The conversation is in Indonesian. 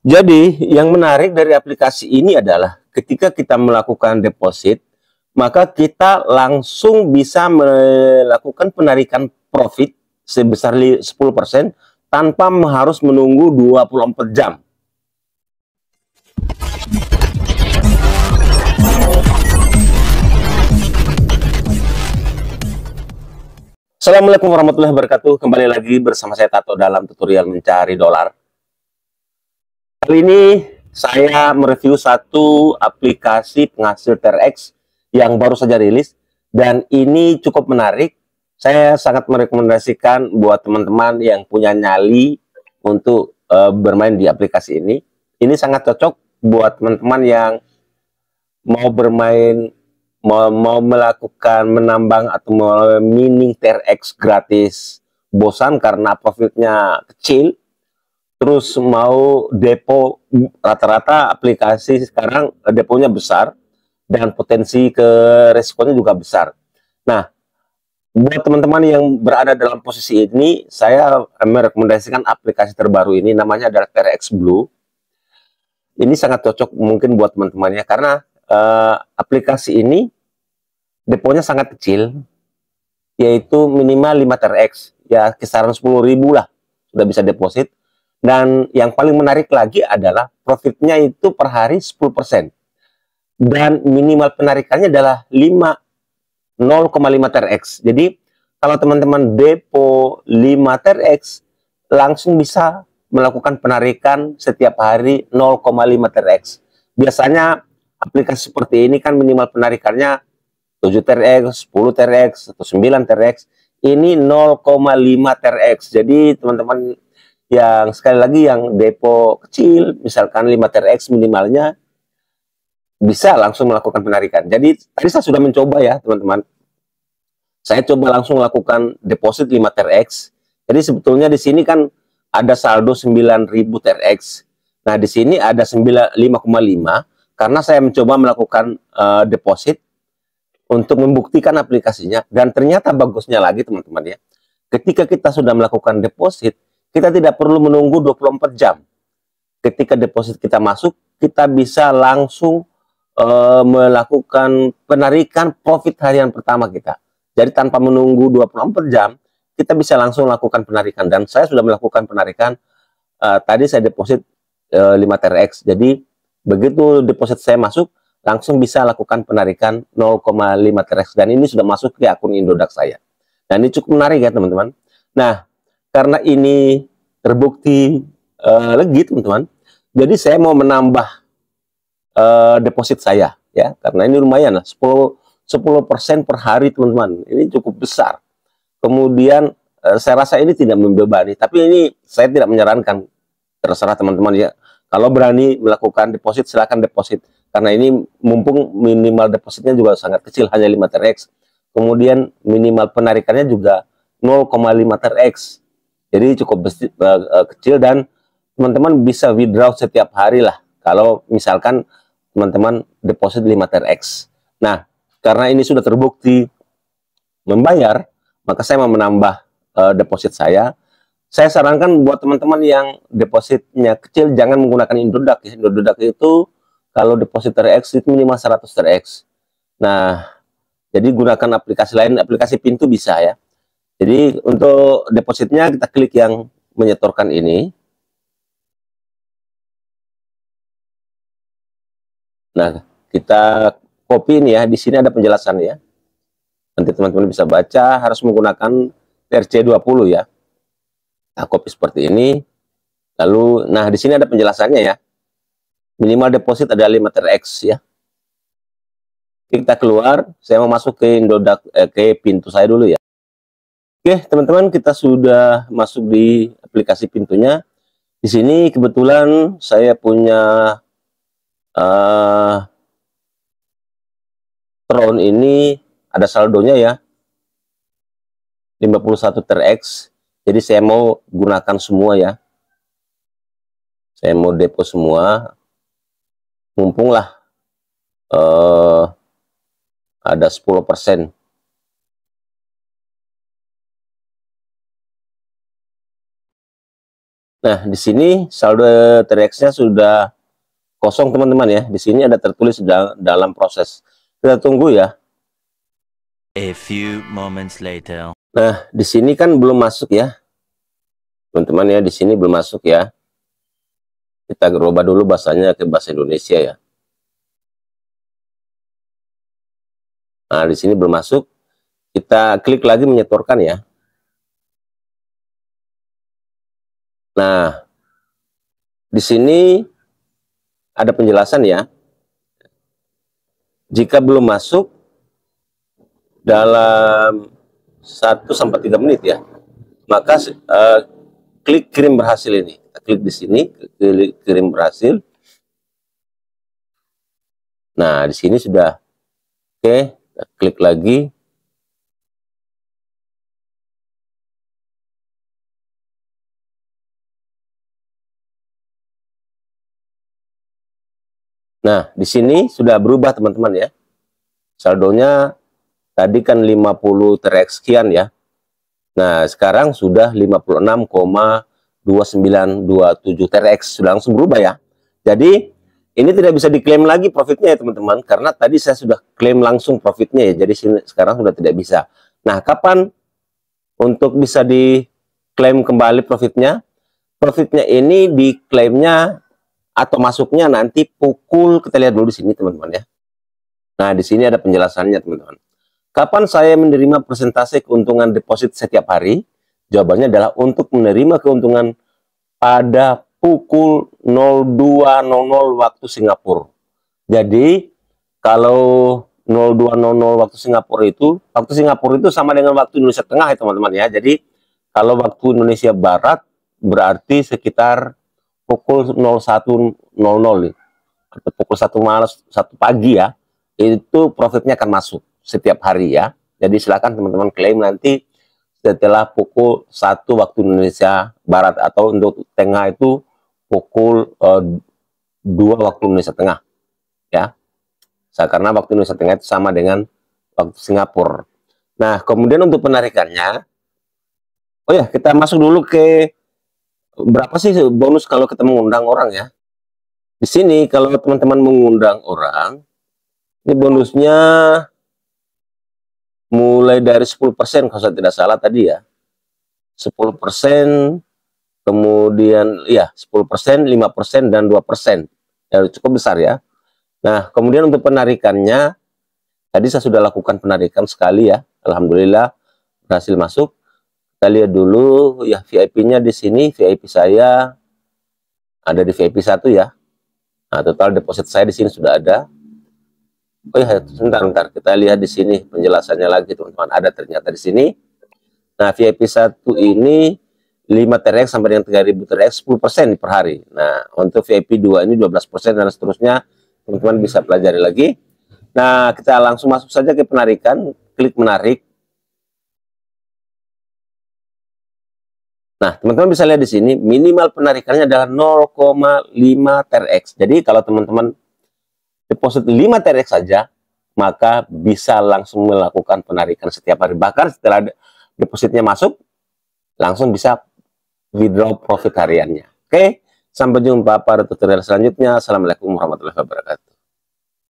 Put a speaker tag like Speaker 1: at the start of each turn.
Speaker 1: Jadi, yang menarik dari aplikasi ini adalah ketika kita melakukan deposit, maka kita langsung bisa melakukan penarikan profit sebesar 10% tanpa harus menunggu 24 jam. Assalamualaikum warahmatullahi wabarakatuh. Kembali lagi bersama saya Tato dalam tutorial mencari dolar. Kali ini saya mereview satu aplikasi penghasil TRX yang baru saja rilis dan ini cukup menarik. Saya sangat merekomendasikan buat teman-teman yang punya nyali untuk uh, bermain di aplikasi ini. Ini sangat cocok buat teman-teman yang mau bermain mau, mau melakukan menambang atau mau mining TRX gratis bosan karena profitnya kecil terus mau depo rata-rata aplikasi sekarang deponya besar dan potensi ke resikonya juga besar. Nah, buat teman-teman yang berada dalam posisi ini, saya merekomendasikan aplikasi terbaru ini namanya adalah TRX Blue. Ini sangat cocok mungkin buat teman-temannya karena uh, aplikasi ini deponya sangat kecil, yaitu minimal 5 TRX, ya kisaran 10.000 lah sudah bisa deposit. Dan yang paling menarik lagi adalah profitnya itu per hari 10%. Dan minimal penarikannya adalah 5 0,5 TRX. Jadi kalau teman-teman depo 5 TRX langsung bisa melakukan penarikan setiap hari 0,5 TRX. Biasanya aplikasi seperti ini kan minimal penarikannya 7 TRX, 10 TRX, atau 9 TRX. Ini 0,5 TRX. Jadi teman-teman yang sekali lagi yang depo kecil misalkan 5 TRX minimalnya bisa langsung melakukan penarikan. Jadi tadi saya sudah mencoba ya teman-teman. Saya coba langsung melakukan deposit 5 TRX. Jadi sebetulnya di sini kan ada saldo 9000 TRX. Nah, di sini ada 5,5 karena saya mencoba melakukan uh, deposit untuk membuktikan aplikasinya dan ternyata bagusnya lagi teman-teman ya. Ketika kita sudah melakukan deposit kita tidak perlu menunggu 24 jam. Ketika deposit kita masuk, kita bisa langsung e, melakukan penarikan profit harian pertama kita. Jadi tanpa menunggu 24 jam, kita bisa langsung melakukan penarikan. Dan saya sudah melakukan penarikan, e, tadi saya deposit e, eh, 5 TRX. Jadi begitu deposit saya masuk, langsung bisa lakukan penarikan 0,5 TRX. Dan ini sudah masuk ke akun Indodax saya. Dan ini cukup menarik ya teman-teman. Nah, karena ini terbukti uh, legit teman-teman jadi saya mau menambah uh, deposit saya ya karena ini lumayan lah 10 10% per hari teman-teman ini cukup besar kemudian uh, saya rasa ini tidak membebani tapi ini saya tidak menyarankan terserah teman-teman ya kalau berani melakukan deposit silahkan deposit karena ini mumpung minimal depositnya juga sangat kecil hanya 5 TRX kemudian minimal penarikannya juga 0,5 TRX jadi cukup besi, uh, uh, kecil dan teman-teman bisa withdraw setiap hari lah. Kalau misalkan teman-teman deposit 5 TRX. Nah, karena ini sudah terbukti membayar, maka saya mau menambah uh, deposit saya. Saya sarankan buat teman-teman yang depositnya kecil jangan menggunakan ya. Indodak itu kalau deposit TRX itu minimal 100 TRX. Nah, jadi gunakan aplikasi lain, aplikasi pintu bisa ya. Jadi untuk depositnya kita klik yang menyetorkan ini. Nah, kita copy ini ya. Di sini ada penjelasan ya. Nanti teman-teman bisa baca harus menggunakan RC20 ya. Nah, copy seperti ini. Lalu, nah di sini ada penjelasannya ya. Minimal deposit ada 5 TRX ya. Kita keluar, saya mau masuk ke Indodak eh, ke pintu saya dulu ya. Oke, teman-teman, kita sudah masuk di aplikasi pintunya. Di sini kebetulan saya punya uh, eh, Tron ini ada saldonya ya. 51 TRX. Jadi saya mau gunakan semua ya. Saya mau depo semua. Mumpunglah lah uh, ada 10%. Nah, di sini saldo TRX-nya sudah kosong teman-teman ya. Di sini ada tertulis dal dalam proses. Kita tunggu ya. A few moments later. Nah, di sini kan belum masuk ya. Teman-teman ya, di sini belum masuk ya. Kita berubah dulu bahasanya ke bahasa Indonesia ya. Nah, di sini belum masuk. Kita klik lagi menyetorkan ya. Nah, di sini ada penjelasan ya. Jika belum masuk dalam 1 sampai 3 menit ya, maka uh, klik kirim berhasil ini. klik di sini, klik kirim berhasil. Nah, di sini sudah oke, okay, klik lagi. Nah, di sini sudah berubah teman-teman ya. Saldonya tadi kan 50 TRX sekian ya. Nah, sekarang sudah 56,2927 TRX. Sudah langsung berubah ya. Jadi, ini tidak bisa diklaim lagi profitnya ya teman-teman. Karena tadi saya sudah klaim langsung profitnya ya. Jadi, sini, sekarang sudah tidak bisa. Nah, kapan untuk bisa diklaim kembali profitnya? Profitnya ini diklaimnya atau masuknya nanti pukul kita lihat dulu di sini teman-teman ya. Nah, di sini ada penjelasannya teman-teman. Kapan saya menerima persentase keuntungan deposit setiap hari? Jawabannya adalah untuk menerima keuntungan pada pukul 02.00 waktu Singapura. Jadi, kalau 02.00 waktu Singapura itu, waktu Singapura itu sama dengan waktu Indonesia Tengah ya teman-teman ya. Jadi, kalau waktu Indonesia Barat berarti sekitar pukul 01.00 nih atau pukul 1 malam 1 pagi ya itu profitnya akan masuk setiap hari ya jadi silakan teman-teman klaim nanti setelah pukul 1 waktu Indonesia Barat atau untuk tengah itu pukul eh, 2 waktu Indonesia Tengah ya karena waktu Indonesia Tengah itu sama dengan waktu Singapura nah kemudian untuk penarikannya oh ya kita masuk dulu ke berapa sih bonus kalau kita mengundang orang ya? Di sini kalau teman-teman mengundang orang, ini bonusnya mulai dari 10% kalau saya tidak salah tadi ya. 10% kemudian ya 10%, 5% dan 2%. Ya cukup besar ya. Nah, kemudian untuk penarikannya tadi saya sudah lakukan penarikan sekali ya. Alhamdulillah berhasil masuk kita lihat dulu ya VIP-nya di sini VIP saya ada di VIP 1 ya nah total deposit saya di sini sudah ada oh ya sebentar bentar kita lihat di sini penjelasannya lagi teman-teman ada ternyata di sini nah VIP 1 ini 5 TRX sampai dengan 3000 TRX 10% per hari nah untuk VIP 2 ini 12% dan seterusnya teman-teman bisa pelajari lagi nah kita langsung masuk saja ke penarikan klik menarik Nah, teman-teman bisa lihat di sini, minimal penarikannya adalah 0,5 TRX. Jadi, kalau teman-teman deposit 5 TRX saja, maka bisa langsung melakukan penarikan setiap hari. Bahkan setelah depositnya masuk, langsung bisa withdraw profit hariannya. Oke, sampai jumpa pada tutorial selanjutnya. Assalamualaikum warahmatullahi wabarakatuh.